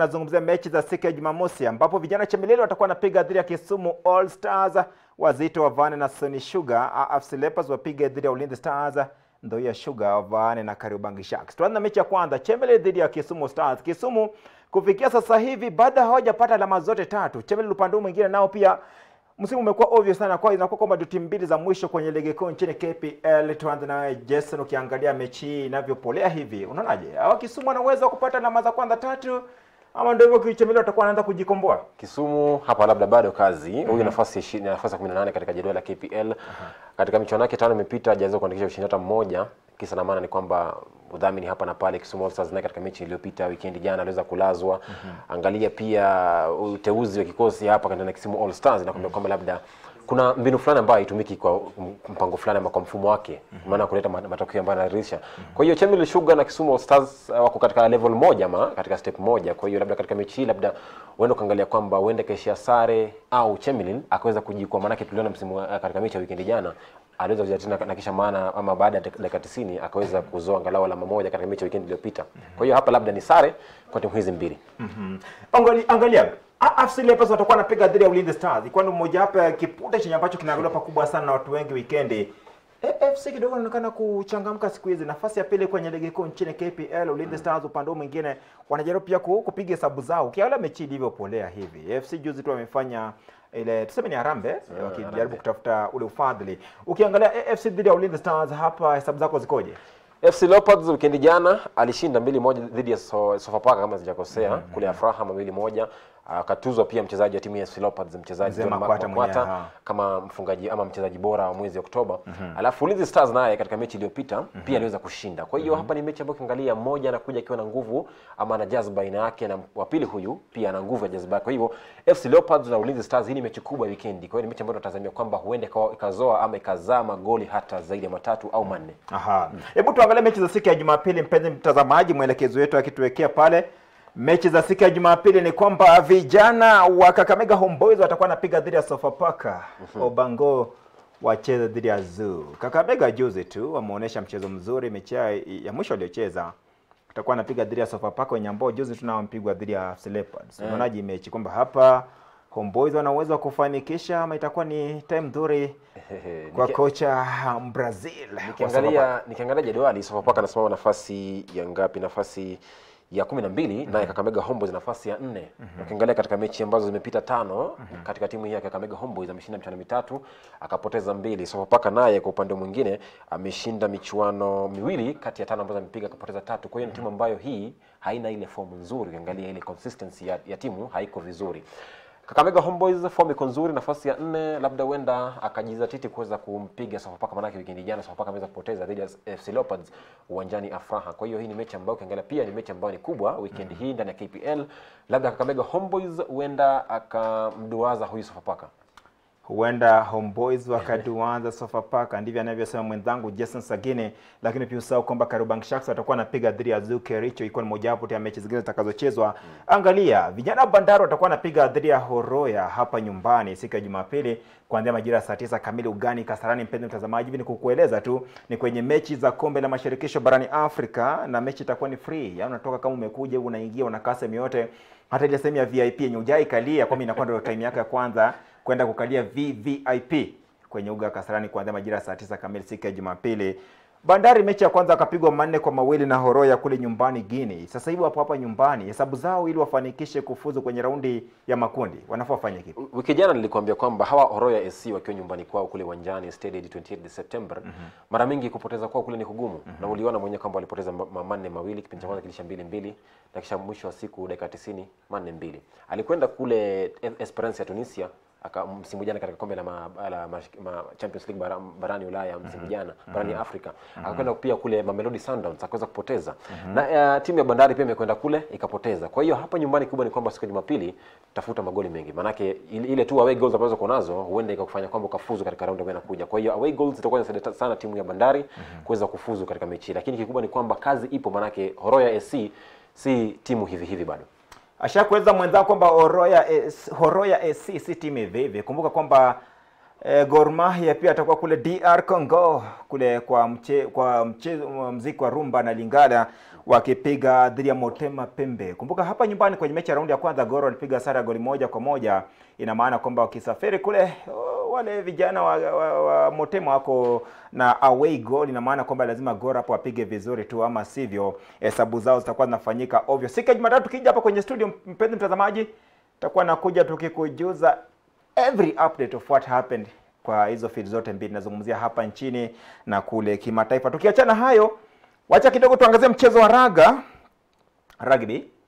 Tunazungumzia mechi za siku ya Jumamosi ambapo vijana Chemelele watakuwa wanapiga dhidi ya Kisumu All Stars, Wazito wavaane na Sony Sugar, AFC Leopards wapiga dhidi ya Ulinzi Stars, Ndoia Sugar wavaane na Kariobangi Sharks. Tuanze na mechi ya kwanza, Chemeleli dhidi ya Kisumu Stars. Kisumu kufikia sasa hivi bado hawajapata alama zote tatu. Chemeleli upande mwingine nao pia msimu umekuwa obvious sana kwa inakuwa kwamba ndio timu mbili za mwisho kwenye ligi kuu nchini KPL. Tuanze na Jason, ukiangalia mechi hii inavyopolea hivi, unaonaje hawa Kisumu wana uwezo wa kupata alama za kwanza tatu ama ndio hivyo Kiuchemelo atakuwa anaanza kujikomboa? Kisumu hapa labda bado kazi huyu mm -hmm. nafasi ya nafasi ya 18 katika jedwali la KPL uh -huh. katika michuano yake tano imepita hajaweza kuandikisha ushindi hata mmoja. Kisa na maana ni kwamba udhamini hapa na pale. Kisumu All Stars naye katika mechi iliyopita weekend jana aliweza kulazwa. mm -hmm. Angalia pia uteuzi wa kikosi hapa katika Kisumu All Stars na kwamba mm -hmm. labda kuna mbinu fulani ambayo itumiki kwa mpango fulani ama kwa mfumo wake mm -hmm. maana kuleta matokeo ambayo yanaridhisha mm -hmm. kwa hiyo Chemelil Sugar na Kisumu All Stars uh, wako katika level moja ama katika step moja. Kwa hiyo labda katika mechi hii labda uende ukaangalia kwamba uende kaishia sare au Chemelil akaweza kujikwa, maana tuliona msimu katika mechi ya weekend jana aliweza kuja tena na kisha maana ama baada ya dakika 90 akaweza kuzoa angalau alama moja katika mechi ya weekend iliyopita. mm -hmm. Kwa hiyo hapa labda ni sare kwa timu hizi mbili. Mm -hmm. Angalia, angalia AFC Leopards watakuwa wanapiga dhidi ya Ulinzi Stars, ikiwa ni mojawapo ya kipute chenye ambacho kinaangaliwa pakubwa sana na watu wengi weekend. AFC kidogo inaonekana kuchangamka siku hizi, nafasi ya pili kwenye ligi kuu nchini KPL. Ulinzi mm. Stars upande mwingine wanajaribu pia kupiga hesabu zao, ukiangalia mechi ilivyopolea hivi. AFC juzi tu wamefanya ile tuseme ni harambe uh, eh, eh, wakijaribu kutafuta ule ufadhili. Ukiangalia AFC dhidi ya Ulinzi Stars, hapa hesabu zako zikoje? FC Leopards wikendi jana alishinda mbili moja dhidi ya Sofapaka kama sijakosea, mm -hmm. kule Afraha mbili moja akatuzwa ah, pia mchezaji wa timu ya Leopards mchezaji Makwata kama mfungaji ama mchezaji bora wa mwezi Oktoba. mm -hmm. Alafu Ulinzi Stars naye katika mechi iliyopita mm -hmm. pia mhm. aliweza kushinda. Kwa hiyo mm -hmm. hapa ni mechi ambayo kiangalia mmoja anakuja akiwa na nguvu ama ana jazba ina yake, na wa pili huyu pia ana nguvu ya jazba. Kwa hiyo FC Leopards na Ulinzi Stars, hii ni mechi kubwa weekend. Kwa hiyo ni mechi ambayo tunatazamia kwamba huende kwa ikazoa ama ikazaa magoli hata zaidi ya matatu au manne. Aha, hebu mm -hmm. tuangalie mechi za siku ya Jumapili, mpenzi mtazamaji, mwelekezo wetu akituwekea pale Mechi za siku ya Jumapili ni kwamba vijana wa Kakamega Homeboys watakuwa napiga dhidi ya Sofapaka. mm -hmm. Obango wacheze dhidi ya Zoo. Kakamega juzi tu wameonyesha mchezo mzuri, mechi ya mwisho waliocheza watakuwa napiga dhidi ya Sofapaka wenye ambao juzi tu dhidi ya AFC Leopards. Eh. Unaonaje yeah. mechi kwamba hapa Homeboys wana uwezo wa kufanikisha ama itakuwa ni time nzuri kwa Nike... kocha um, Brazil. Nikiangalia nikiangalia jadwali Sofapaka anasimama nafasi ya ngapi? Nafasi ya 12 mhm. naye Kakamega Homeboys nafasi ya nne. Mhm. Ukiangalia katika mechi ambazo zimepita tano mhm. katika timu hii ya Kakamega Homeboys ameshinda michuano mitatu akapoteza mbili. Sofapaka naye kwa upande mwingine ameshinda michuano miwili kati ya tano ambazo amepiga akapoteza tatu. Kwa hiyo ni timu ambayo hii haina ile fomu nzuri, ukiangalia ile consistency ya, ya timu haiko vizuri. Kakamega Homeboys form iko nzuri, nafasi ya nne, labda huenda akajizatiti kuweza kumpiga Sofapaka, maanake wikendi jana Sofapaka ameweza kupoteza dhidi ya FC Leopards uwanjani Afraha. Kwa hiyo hii ni mechi ambayo ukiangalia pia ni mechi ambayo ni kubwa wikendi mm. hii ndani ya KPL, labda Kakamega Homeboys huenda akamduaza huyu Sofapaka huenda Homeboys wakaduanza Sofapaka, ndivyo anavyosema mwenzangu Jason Sagine. Lakini pia usahau kwamba Kariobangi Sharks watakuwa wanapiga dhidi ya Zuke Richo, ikiwa ni mojawapo ya mechi zingine zitakazochezwa. Angalia, vijana Bandari watakuwa wanapiga dhidi ya Horoya hapa nyumbani siku ya Jumapili kuanzia majira ya saa tisa kamili ugani Kasarani. Mpenzi mtazamaji, hivi ni kukueleza tu ni kwenye mechi za kombe la mashirikisho barani Afrika, na mechi itakuwa ni free, yaani unatoka kama umekuja unaingia unakaa sehemu yote, hata ile sehemu ya VIP yenye ujai kalia kwa mimi inakuwa ndio time yako ya kwanza kwenda kukalia VVIP kwenye uga wa Kasarani kuanzia majira ya saa tisa kamili siku ya Jumapili. Bandari mechi ya kwanza akapigwa manne kwa mawili na Horoya kule nyumbani Gini. Sasa hivi wapo hapa nyumbani, hesabu zao ili wafanikishe kufuzu kwenye raundi ya makundi wanafaa wafanye kipi? Wiki jana nilikwambia kwamba hawa Horoya SC wakiwa nyumbani kwao kule uwanjani Stade 28 September mm -hmm. mara mingi kupoteza kwao kule ni kugumu mm -hmm. na uliona mwenyewe kwamba walipoteza ma manne mawili, kipindi cha kwanza kilisha mbili mbili na kisha mwisho wa siku dakika 90 manne mbili. Alikwenda kule Esperance ya Tunisia msimu jana katika kombe la, ma, la ma, ma Champions League bara, barani Ulaya msimu mhm. jana mm -hmm. barani mhm. Afrika mm -hmm. akakwenda pia kule Mamelodi Sundowns akaweza kupoteza mm -hmm. na uh, timu ya Bandari pia imekwenda kule ikapoteza. Kwa hiyo hapa nyumbani kubwa ni kwamba siku ya Jumapili tafuta magoli mengi, maanake ile tu away goals ambazo uko nazo huenda ikakufanya kwamba ukafuzu katika raundi ambayo inakuja. Kwa hiyo away goals zitakuwa zinasaidia sana timu ya Bandari mm -hmm. kuweza kufuzu katika mechi, lakini kikubwa ni kwamba kazi ipo, maanake Horoya SC si timu hivi hivi bado ashakueleza mwenzao kwamba Horoya AC e, e si timu hivi Kumbuka kwamba e, Gor Mahia pia atakuwa kule DR Congo kule kwa mche, kwa mche, mziki wa rumba na Lingala wakipiga dhidi ya Motema Pembe. Kumbuka hapa nyumbani kwenye mechi ya raundi ya kwanza Gor walipiga sare ya goli moja kwa moja. Ina maana kwamba wakisafiri kule wale vijana wa, wa, wa Motema wako na away goal, ina maana kwamba lazima Gor hapo wapige vizuri tu, ama sivyo hesabu zao zitakuwa zinafanyika ovyo. Siku ya Jumatatu tukija hapa kwenye studio, mpenzi mtazamaji, tutakuwa nakuja tukikujuza every update of what happened kwa hizo fid zote mbili, nazungumzia hapa nchini na kule kimataifa. Tukiachana hayo, wacha kidogo tuangazie mchezo wa raga rugby